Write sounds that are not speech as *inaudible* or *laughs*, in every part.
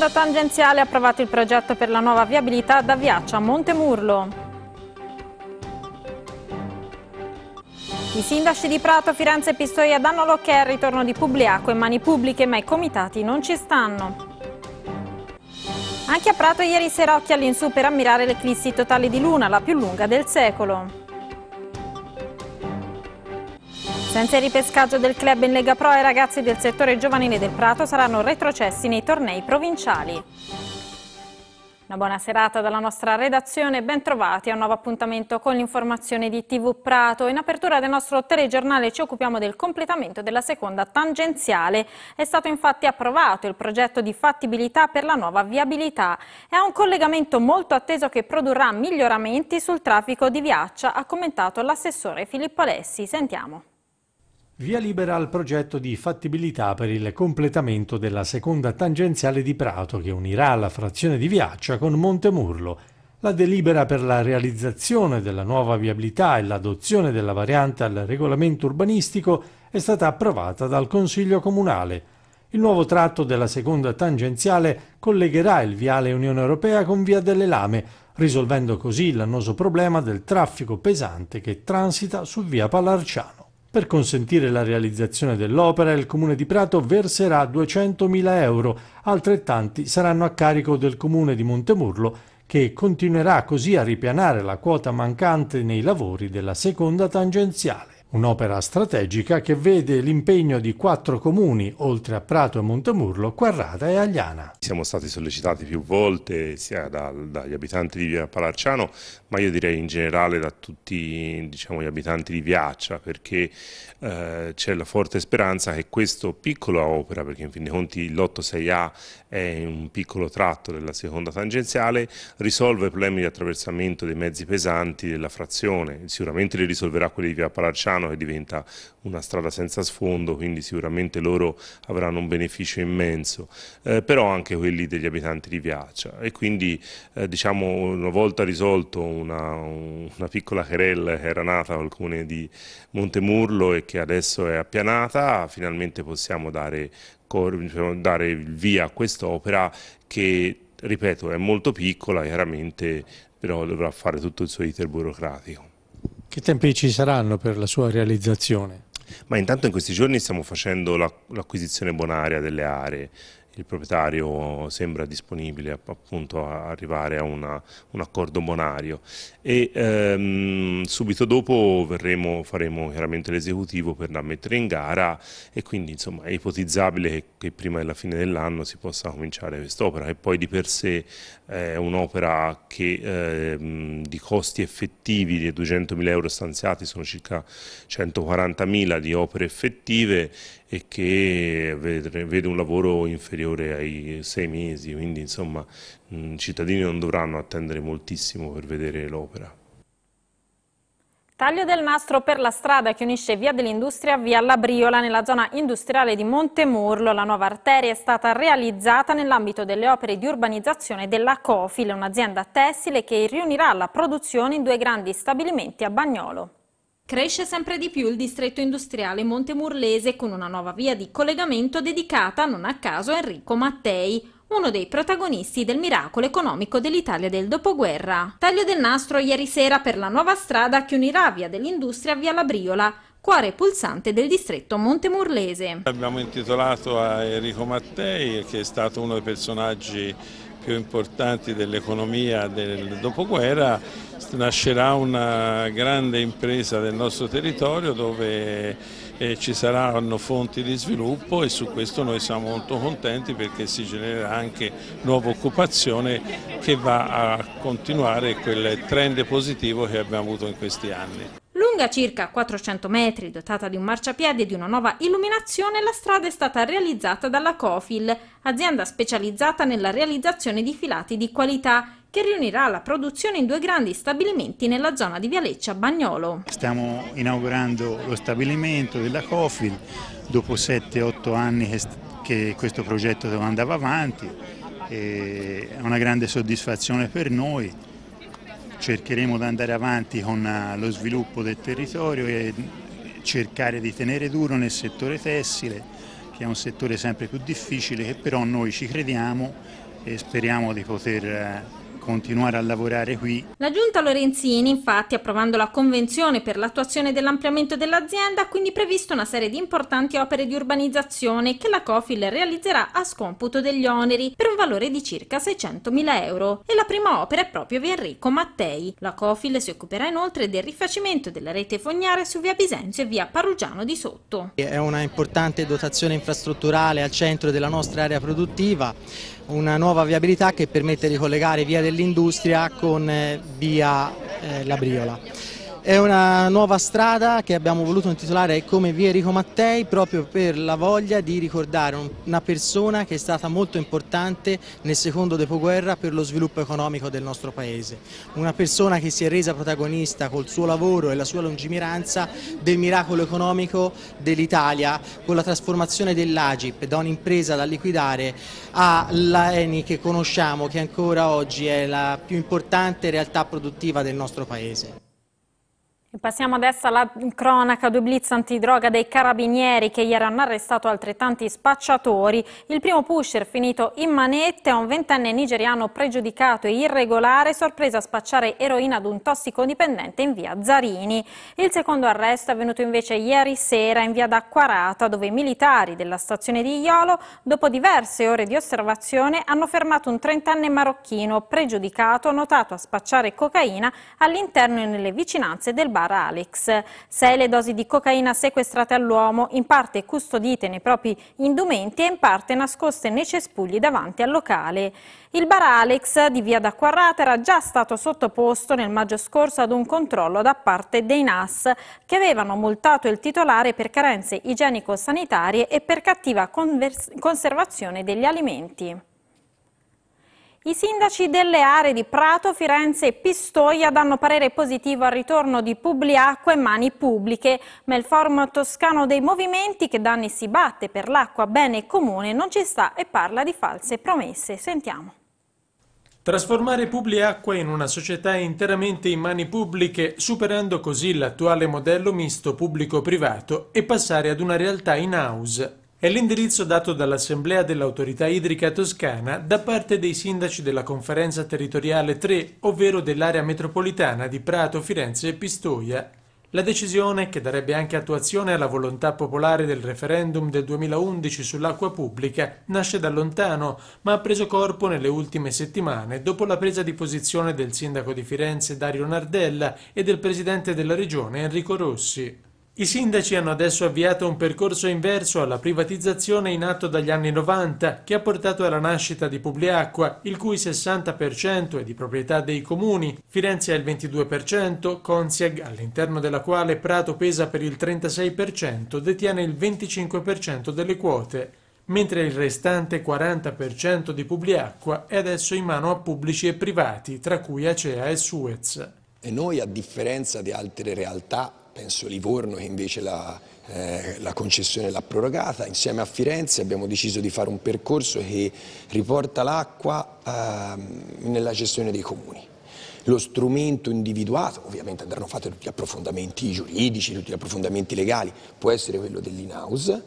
Seconda tangenziale ha approvato il progetto per la nuova viabilità da Viaccia a Montemurlo. I sindaci di Prato, Firenze e Pistoia danno l'ok al ritorno di Publiaco in mani pubbliche, ma i comitati non ci stanno. Anche a Prato ieri occhi all'insù per ammirare l'eclissi totale di luna, la più lunga del secolo. Senza il ripescaggio del club in Lega Pro, i ragazzi del settore giovanile del Prato saranno retrocessi nei tornei provinciali. Una buona serata dalla nostra redazione, bentrovati a un nuovo appuntamento con l'informazione di TV Prato. In apertura del nostro telegiornale ci occupiamo del completamento della seconda tangenziale. È stato infatti approvato il progetto di fattibilità per la nuova viabilità È un collegamento molto atteso che produrrà miglioramenti sul traffico di Viaccia, ha commentato l'assessore Filippo Alessi. Sentiamo. Via libera al progetto di fattibilità per il completamento della seconda tangenziale di Prato che unirà la frazione di Viaccia con Montemurlo. La delibera per la realizzazione della nuova viabilità e l'adozione della variante al regolamento urbanistico è stata approvata dal Consiglio Comunale. Il nuovo tratto della seconda tangenziale collegherà il viale Unione Europea con Via delle Lame, risolvendo così l'annoso problema del traffico pesante che transita su Via Pallarciano. Per consentire la realizzazione dell'opera il Comune di Prato verserà 200.000 euro, altrettanti saranno a carico del Comune di Montemurlo che continuerà così a ripianare la quota mancante nei lavori della seconda tangenziale. Un'opera strategica che vede l'impegno di quattro comuni, oltre a Prato e Montemurlo, Quarrata e Agliana. Siamo stati sollecitati più volte sia da, dagli abitanti di Via Palarciano, ma io direi in generale da tutti diciamo, gli abitanti di Viaccia, perché eh, c'è la forte speranza che questa piccola opera, perché in fin dei conti l'8-6A è un piccolo tratto della seconda tangenziale, risolva i problemi di attraversamento dei mezzi pesanti della frazione. Sicuramente li risolverà quelli di Via Palarciano, Milano che diventa una strada senza sfondo, quindi sicuramente loro avranno un beneficio immenso, eh, però anche quelli degli abitanti di Viaccia e quindi eh, diciamo una volta risolto una, una piccola querella che era nata col comune di Montemurlo e che adesso è appianata, finalmente possiamo dare, diciamo, dare il via a quest'opera che ripeto è molto piccola chiaramente però dovrà fare tutto il suo iter burocratico. Che tempi ci saranno per la sua realizzazione? Ma intanto in questi giorni stiamo facendo l'acquisizione bonaria delle aree, il proprietario sembra disponibile appunto a arrivare a una, un accordo bonario e ehm, subito dopo verremo, faremo chiaramente l'esecutivo per da mettere in gara e quindi insomma è ipotizzabile che, che prima della fine dell'anno si possa cominciare quest'opera che poi di per sé è eh, un'opera che ehm, di costi effettivi di 200.000 euro stanziati sono circa 140.000 di opere effettive e che vede un lavoro inferiore superiore ai sei mesi, quindi insomma mm, i cittadini non dovranno attendere moltissimo per vedere l'opera. Taglio del nastro per la strada che unisce Via dell'Industria a Via Labriola nella zona industriale di Montemurlo. La nuova arteria è stata realizzata nell'ambito delle opere di urbanizzazione della Cofil, un'azienda tessile che riunirà la produzione in due grandi stabilimenti a Bagnolo. Cresce sempre di più il distretto industriale Montemurlese con una nuova via di collegamento dedicata non a caso a Enrico Mattei, uno dei protagonisti del miracolo economico dell'Italia del dopoguerra. Taglio del nastro ieri sera per la nuova strada che unirà Via dell'Industria a Via Labriola, cuore pulsante del distretto Montemurlese. Abbiamo intitolato a Enrico Mattei che è stato uno dei personaggi più importanti dell'economia del dopoguerra, nascerà una grande impresa del nostro territorio dove eh, ci saranno fonti di sviluppo e su questo noi siamo molto contenti perché si genererà anche nuova occupazione che va a continuare quel trend positivo che abbiamo avuto in questi anni lunga circa 400 metri, dotata di un marciapiede e di una nuova illuminazione, la strada è stata realizzata dalla Cofil, azienda specializzata nella realizzazione di filati di qualità, che riunirà la produzione in due grandi stabilimenti nella zona di Vialeccia Bagnolo. Stiamo inaugurando lo stabilimento della Cofil dopo 7-8 anni che questo progetto andava avanti, è una grande soddisfazione per noi cercheremo di andare avanti con eh, lo sviluppo del territorio e cercare di tenere duro nel settore tessile, che è un settore sempre più difficile, che però noi ci crediamo e speriamo di poter eh, continuare a lavorare qui. La Giunta Lorenzini, infatti, approvando la convenzione per l'attuazione dell'ampliamento dell'azienda, ha quindi previsto una serie di importanti opere di urbanizzazione che la Cofil realizzerà a scomputo degli oneri per un valore di circa 600.000 euro. E la prima opera è proprio via Enrico Mattei. La Cofil si occuperà inoltre del rifacimento della rete fognare su via Bisenzio e via Parrugiano di Sotto. È una importante dotazione infrastrutturale al centro della nostra area produttiva una nuova viabilità che permette di collegare via dell'industria con eh, via eh, La Briola. È una nuova strada che abbiamo voluto intitolare come Via Enrico Mattei proprio per la voglia di ricordare una persona che è stata molto importante nel secondo dopoguerra per lo sviluppo economico del nostro paese. Una persona che si è resa protagonista col suo lavoro e la sua lungimiranza del miracolo economico dell'Italia con la trasformazione dell'Agip da un'impresa da liquidare all'ENI che conosciamo che ancora oggi è la più importante realtà produttiva del nostro paese. Passiamo adesso alla cronaca due blitz antidroga dei carabinieri che ieri hanno arrestato altrettanti spacciatori. Il primo pusher finito in manette, un ventenne nigeriano pregiudicato e irregolare, sorpreso a spacciare eroina ad un tossicodipendente in via Zarini. Il secondo arresto è avvenuto invece ieri sera in via d'Acquarata, dove i militari della stazione di Iolo, dopo diverse ore di osservazione, hanno fermato un trentenne marocchino pregiudicato, notato a spacciare cocaina all'interno e nelle vicinanze del bar Clara Alex. Sei le dosi di cocaina sequestrate all'uomo, in parte custodite nei propri indumenti e in parte nascoste nei cespugli davanti al locale. Il bar Alex di via da Quarrata era già stato sottoposto nel maggio scorso ad un controllo da parte dei NAS che avevano multato il titolare per carenze igienico-sanitarie e per cattiva conservazione degli alimenti. I sindaci delle aree di Prato, Firenze e Pistoia danno parere positivo al ritorno di Publiacqua e Mani Pubbliche, ma il forum toscano dei movimenti che da anni si batte per l'acqua bene comune non ci sta e parla di false promesse. Sentiamo. Trasformare Publiacqua in una società interamente in mani pubbliche, superando così l'attuale modello misto pubblico-privato e passare ad una realtà in house, è l'indirizzo dato dall'Assemblea dell'Autorità Idrica Toscana da parte dei sindaci della Conferenza Territoriale 3, ovvero dell'area metropolitana di Prato, Firenze e Pistoia. La decisione, che darebbe anche attuazione alla volontà popolare del referendum del 2011 sull'acqua pubblica, nasce da lontano, ma ha preso corpo nelle ultime settimane dopo la presa di posizione del sindaco di Firenze Dario Nardella e del presidente della regione Enrico Rossi. I sindaci hanno adesso avviato un percorso inverso alla privatizzazione in atto dagli anni 90 che ha portato alla nascita di Publiacqua, il cui 60% è di proprietà dei comuni, Firenze è il 22%, Consieg, all'interno della quale Prato pesa per il 36%, detiene il 25% delle quote, mentre il restante 40% di Publiacqua è adesso in mano a pubblici e privati, tra cui Acea e Suez. E noi, a differenza di altre realtà penso Livorno che invece la, eh, la concessione l'ha prorogata, insieme a Firenze abbiamo deciso di fare un percorso che riporta l'acqua eh, nella gestione dei comuni. Lo strumento individuato, ovviamente andranno fatti tutti gli approfondamenti giuridici, tutti gli approfondamenti legali, può essere quello dell'in-house,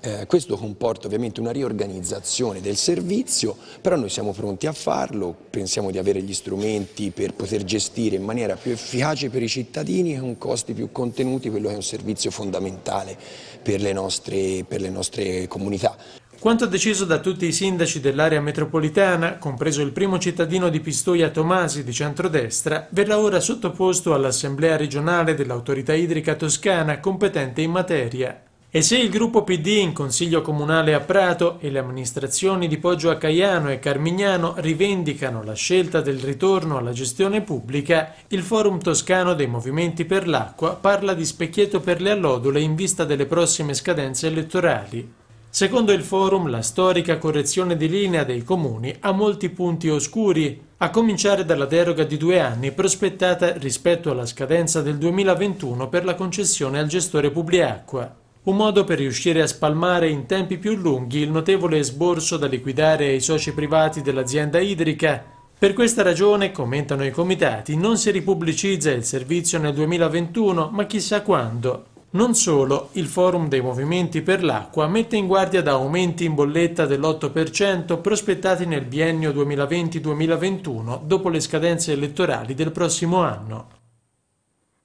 eh, questo comporta ovviamente una riorganizzazione del servizio, però noi siamo pronti a farlo, pensiamo di avere gli strumenti per poter gestire in maniera più efficace per i cittadini e con costi più contenuti quello che è un servizio fondamentale per le nostre, per le nostre comunità. Quanto deciso da tutti i sindaci dell'area metropolitana, compreso il primo cittadino di Pistoia Tomasi di centrodestra, verrà ora sottoposto all'Assemblea regionale dell'autorità idrica toscana competente in materia. E se il gruppo PD in Consiglio Comunale a Prato e le amministrazioni di Poggio a Caiano e Carmignano rivendicano la scelta del ritorno alla gestione pubblica, il Forum Toscano dei Movimenti per l'Acqua parla di specchietto per le allodole in vista delle prossime scadenze elettorali. Secondo il forum, la storica correzione di linea dei comuni ha molti punti oscuri, a cominciare dalla deroga di due anni prospettata rispetto alla scadenza del 2021 per la concessione al gestore Publiacqua un modo per riuscire a spalmare in tempi più lunghi il notevole sborso da liquidare ai soci privati dell'azienda idrica. Per questa ragione, commentano i comitati, non si ripubblicizza il servizio nel 2021, ma chissà quando. Non solo, il Forum dei Movimenti per l'Acqua mette in guardia da aumenti in bolletta dell'8% prospettati nel biennio 2020-2021 dopo le scadenze elettorali del prossimo anno.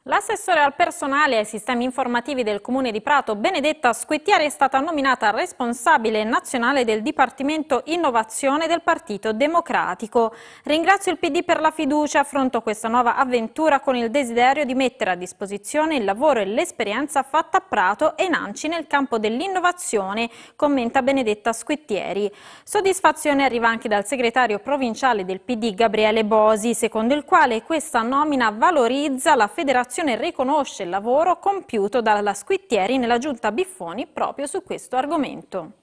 L'assessore al personale e ai sistemi informativi del Comune di Prato, Benedetta Squettiari, è stata nominata responsabile nazionale del Dipartimento Innovazione del Partito Democratico. Ringrazio il PD per la fiducia, affronto questa nuova avventura con il desiderio di mettere a disposizione il lavoro e l'esperienza fatta a Prato e Nanci nel campo dell'innovazione, commenta Benedetta Squettieri. Soddisfazione arriva anche dal segretario provinciale del PD Gabriele Bosi, secondo il quale questa nomina valorizza la federazione Liberazione riconosce il lavoro compiuto dalla Squittieri nella giunta Biffoni proprio su questo argomento.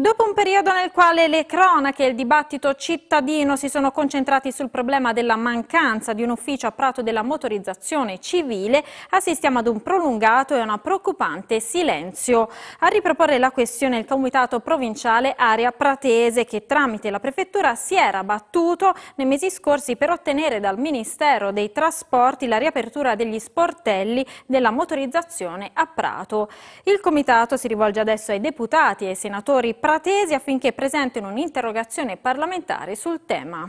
Dopo un periodo nel quale le cronache e il dibattito cittadino si sono concentrati sul problema della mancanza di un ufficio a Prato della motorizzazione civile, assistiamo ad un prolungato e una preoccupante silenzio. A riproporre la questione il Comitato Provinciale Area Pratese che tramite la Prefettura si era battuto nei mesi scorsi per ottenere dal Ministero dei Trasporti la riapertura degli sportelli della motorizzazione a Prato. Il Comitato si rivolge adesso ai deputati e ai senatori Pratesi affinché presentino un'interrogazione parlamentare sul tema.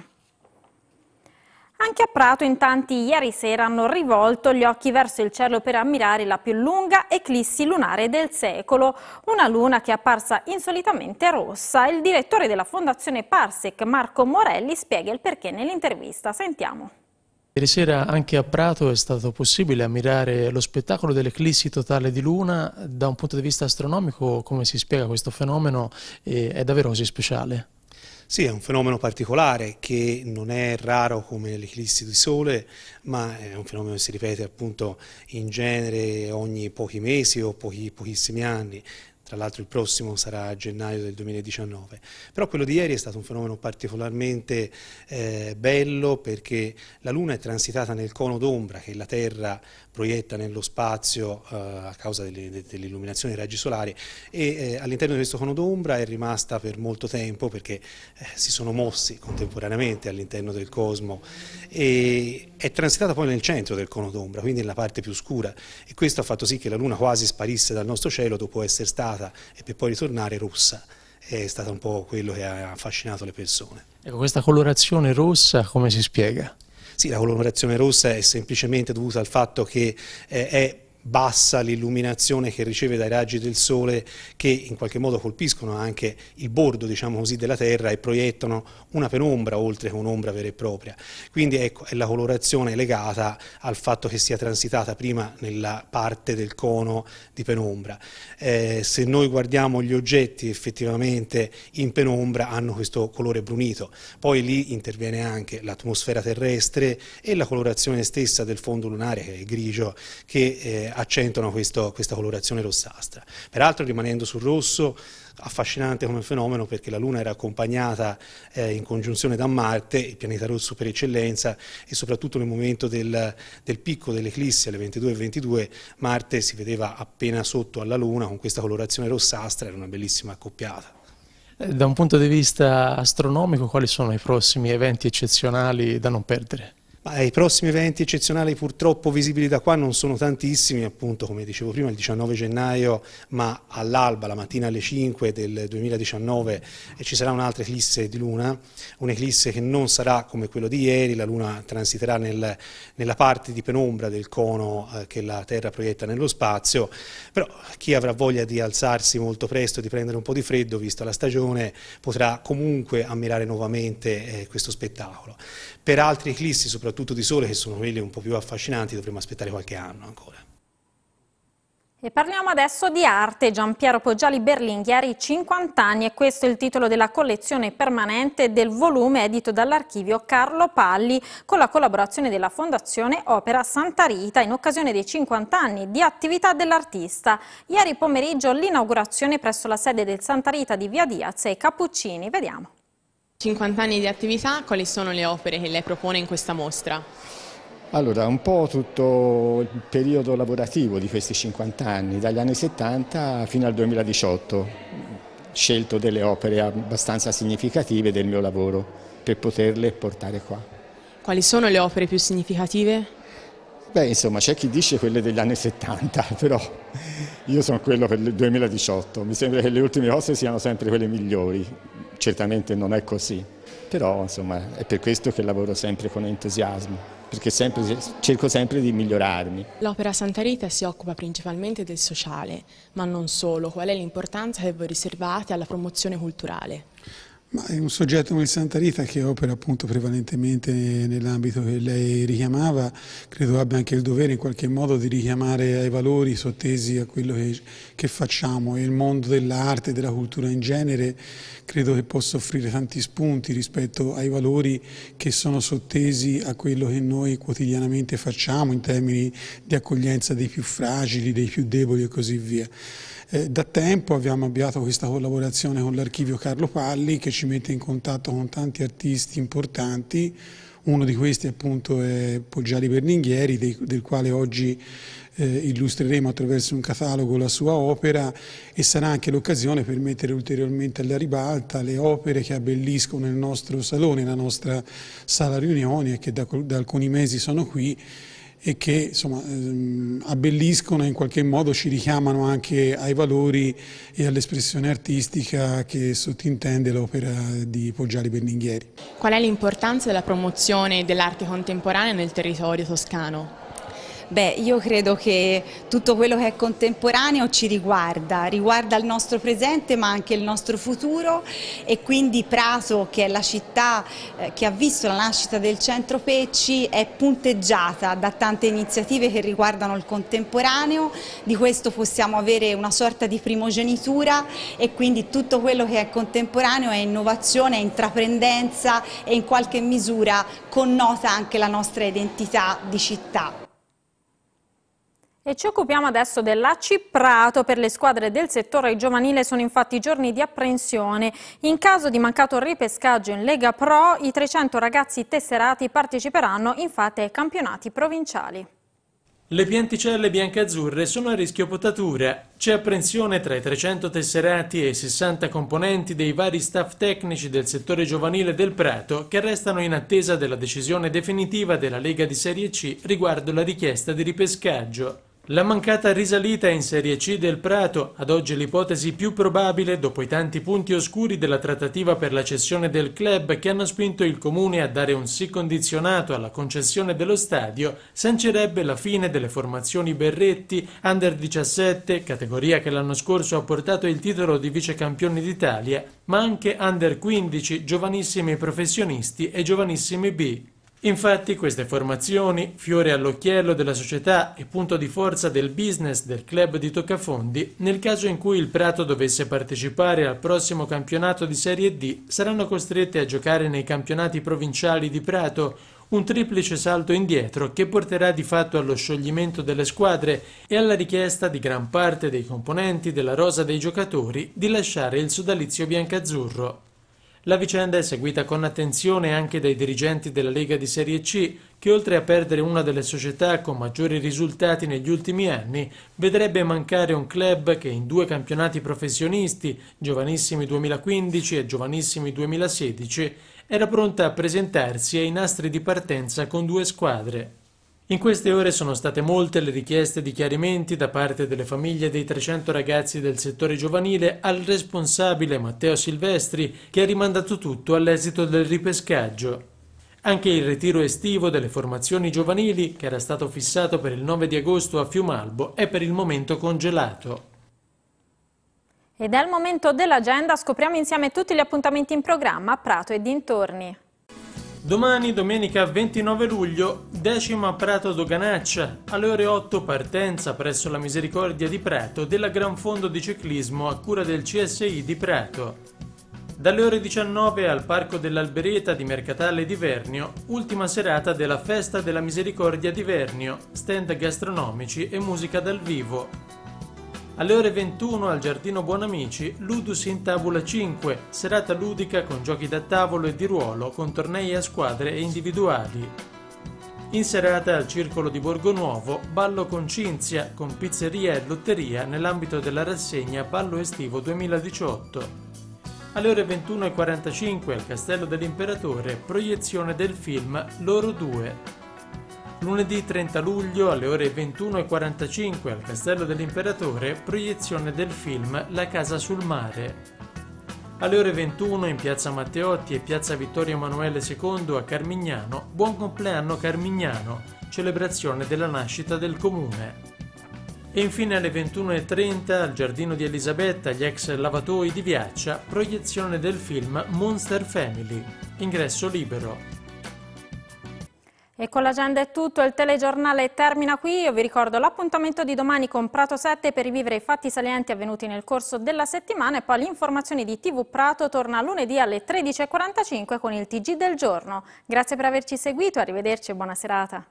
Anche a Prato in tanti ieri sera hanno rivolto gli occhi verso il cielo per ammirare la più lunga eclissi lunare del secolo, una luna che è apparsa insolitamente rossa. Il direttore della Fondazione Parsec, Marco Morelli, spiega il perché nell'intervista. Sentiamo. Ieri sera anche a Prato è stato possibile ammirare lo spettacolo dell'eclissi totale di luna. Da un punto di vista astronomico, come si spiega questo fenomeno? Eh, è davvero così speciale? Sì, è un fenomeno particolare che non è raro come l'eclissi di sole, ma è un fenomeno che si ripete appunto in genere ogni pochi mesi o pochi, pochissimi anni tra l'altro il prossimo sarà a gennaio del 2019. Però quello di ieri è stato un fenomeno particolarmente eh, bello perché la Luna è transitata nel cono d'ombra che la Terra proietta nello spazio eh, a causa dell'illuminazione dell dei raggi solari e eh, all'interno di questo cono d'ombra è rimasta per molto tempo perché eh, si sono mossi contemporaneamente all'interno del cosmo e è transitata poi nel centro del cono d'ombra, quindi nella parte più scura e questo ha fatto sì che la Luna quasi sparisse dal nostro cielo dopo essere stata immigrata e per poi ritornare rossa È stato un po' quello che ha affascinato le persone. Ecco, questa colorazione rossa come si spiega? Sì, la colorazione rossa è semplicemente dovuta al fatto che eh, è bassa l'illuminazione che riceve dai raggi del sole che in qualche modo colpiscono anche il bordo diciamo così, della terra e proiettano una penombra oltre che un'ombra vera e propria. Quindi ecco, è la colorazione legata al fatto che sia transitata prima nella parte del cono di penombra. Eh, se noi guardiamo gli oggetti effettivamente in penombra hanno questo colore brunito, poi lì interviene anche l'atmosfera terrestre e la colorazione stessa del fondo lunare che è grigio che eh, eh, accentuano questo, questa colorazione rossastra. Peraltro rimanendo sul rosso, affascinante come fenomeno perché la Luna era accompagnata eh, in congiunzione da Marte, il pianeta rosso per eccellenza, e soprattutto nel momento del, del picco dell'eclisse alle 22 e 22 Marte si vedeva appena sotto alla Luna con questa colorazione rossastra, era una bellissima accoppiata. Eh, da un punto di vista astronomico, quali sono i prossimi eventi eccezionali da non perdere? Ma i prossimi eventi eccezionali purtroppo visibili da qua non sono tantissimi, appunto come dicevo prima il 19 gennaio, ma all'alba, la mattina alle 5 del 2019 eh, ci sarà un'altra eclisse di luna, un'eclisse che non sarà come quello di ieri, la luna transiterà nel, nella parte di penombra del cono eh, che la Terra proietta nello spazio, però chi avrà voglia di alzarsi molto presto, di prendere un po' di freddo, vista la stagione, potrà comunque ammirare nuovamente eh, questo spettacolo. Per altri eclissi, soprattutto di sole, che sono quelli un po' più affascinanti, dovremo aspettare qualche anno ancora. E parliamo adesso di arte. Gian Piero Poggiali Berlinghieri, 50 anni, e questo è il titolo della collezione permanente del volume edito dall'archivio Carlo Palli con la collaborazione della Fondazione Opera Santa Rita in occasione dei 50 anni di attività dell'artista. Ieri pomeriggio l'inaugurazione presso la sede del Santa Rita di Via Diaz e Cappuccini. Vediamo. 50 anni di attività, quali sono le opere che lei propone in questa mostra? Allora, un po' tutto il periodo lavorativo di questi 50 anni, dagli anni 70 fino al 2018, scelto delle opere abbastanza significative del mio lavoro per poterle portare qua. Quali sono le opere più significative? Beh, insomma, c'è chi dice quelle degli anni 70, *laughs* però io sono quello per il 2018, mi sembra che le ultime cose siano sempre quelle migliori, certamente non è così, però insomma, è per questo che lavoro sempre con entusiasmo perché sempre, cerco sempre di migliorarmi. L'opera Santa Rita si occupa principalmente del sociale, ma non solo. Qual è l'importanza che voi riservate alla promozione culturale? Ma è un soggetto come il Santa Rita che opera appunto prevalentemente nell'ambito che lei richiamava, credo abbia anche il dovere in qualche modo di richiamare ai valori sottesi a quello che, che facciamo e il mondo dell'arte, e della cultura in genere credo che possa offrire tanti spunti rispetto ai valori che sono sottesi a quello che noi quotidianamente facciamo in termini di accoglienza dei più fragili, dei più deboli e così via. Eh, da tempo abbiamo avviato questa collaborazione con l'archivio Carlo Palli che ci mette in contatto con tanti artisti importanti, uno di questi appunto è Poggiari Berninghieri del, del quale oggi eh, illustreremo attraverso un catalogo la sua opera e sarà anche l'occasione per mettere ulteriormente alla ribalta le opere che abbelliscono il nostro salone, la nostra sala riunioni e che da, da alcuni mesi sono qui e che insomma, ehm, abbelliscono e in qualche modo ci richiamano anche ai valori e all'espressione artistica che sottintende l'opera di Poggiali Berlinghieri. Qual è l'importanza della promozione dell'arte contemporanea nel territorio toscano? Beh, io credo che tutto quello che è contemporaneo ci riguarda, riguarda il nostro presente ma anche il nostro futuro e quindi Prato, che è la città eh, che ha visto la nascita del centro Pecci, è punteggiata da tante iniziative che riguardano il contemporaneo, di questo possiamo avere una sorta di primogenitura e quindi tutto quello che è contemporaneo è innovazione, è intraprendenza e in qualche misura connota anche la nostra identità di città. E ci occupiamo adesso della Ciprato. Per le squadre del settore giovanile sono infatti giorni di apprensione. In caso di mancato ripescaggio in Lega Pro, i 300 ragazzi tesserati parteciperanno infatti ai campionati provinciali. Le pianticelle bianche-azzurre sono a rischio potatura. C'è apprensione tra i 300 tesserati e i 60 componenti dei vari staff tecnici del settore giovanile del Prato che restano in attesa della decisione definitiva della Lega di Serie C riguardo la richiesta di ripescaggio. La mancata risalita in Serie C del Prato, ad oggi l'ipotesi più probabile dopo i tanti punti oscuri della trattativa per la cessione del club che hanno spinto il comune a dare un sì condizionato alla concessione dello stadio, sancirebbe la fine delle formazioni Berretti, Under 17, categoria che l'anno scorso ha portato il titolo di vicecampione d'Italia, ma anche Under 15, giovanissimi professionisti e giovanissimi B. Infatti queste formazioni, fiore all'occhiello della società e punto di forza del business del club di Toccafondi, nel caso in cui il Prato dovesse partecipare al prossimo campionato di Serie D, saranno costrette a giocare nei campionati provinciali di Prato, un triplice salto indietro che porterà di fatto allo scioglimento delle squadre e alla richiesta di gran parte dei componenti della rosa dei giocatori di lasciare il sodalizio biancazzurro. La vicenda è seguita con attenzione anche dai dirigenti della Lega di Serie C, che oltre a perdere una delle società con maggiori risultati negli ultimi anni, vedrebbe mancare un club che in due campionati professionisti, giovanissimi 2015 e giovanissimi 2016, era pronta a presentarsi ai nastri di partenza con due squadre. In queste ore sono state molte le richieste di chiarimenti da parte delle famiglie dei 300 ragazzi del settore giovanile al responsabile Matteo Silvestri che ha rimandato tutto all'esito del ripescaggio. Anche il ritiro estivo delle formazioni giovanili, che era stato fissato per il 9 di agosto a Fiumalbo, è per il momento congelato. Ed è il momento dell'agenda, scopriamo insieme tutti gli appuntamenti in programma a Prato e dintorni. Domani, domenica 29 luglio, decima Prato Doganaccia, alle ore 8 partenza presso la Misericordia di Prato della Gran Fondo di Ciclismo a cura del CSI di Prato. Dalle ore 19 al Parco dell'Albereta di Mercatale di Vernio, ultima serata della Festa della Misericordia di Vernio, stand gastronomici e musica dal vivo. Alle ore 21 al Giardino Buonamici, Ludus in Tabula 5, serata ludica con giochi da tavolo e di ruolo, con tornei a squadre e individuali. In serata al Circolo di Borgo Nuovo, ballo con Cinzia, con pizzeria e lotteria nell'ambito della rassegna Ballo Estivo 2018. Alle ore 21.45 al Castello dell'Imperatore, proiezione del film Loro 2. Lunedì 30 luglio alle ore 21.45 al Castello dell'Imperatore proiezione del film La casa sul mare. Alle ore 21 in piazza Matteotti e piazza Vittorio Emanuele II a Carmignano, buon compleanno Carmignano, celebrazione della nascita del comune. E infine alle 21.30 al Giardino di Elisabetta, gli ex lavatoi di Viaccia, proiezione del film Monster Family, ingresso libero. E con l'agenda è tutto, il telegiornale termina qui. Io vi ricordo l'appuntamento di domani con Prato 7 per rivivere i fatti salienti avvenuti nel corso della settimana e poi l'informazione di TV Prato torna lunedì alle 13.45 con il TG del giorno. Grazie per averci seguito, arrivederci e buona serata.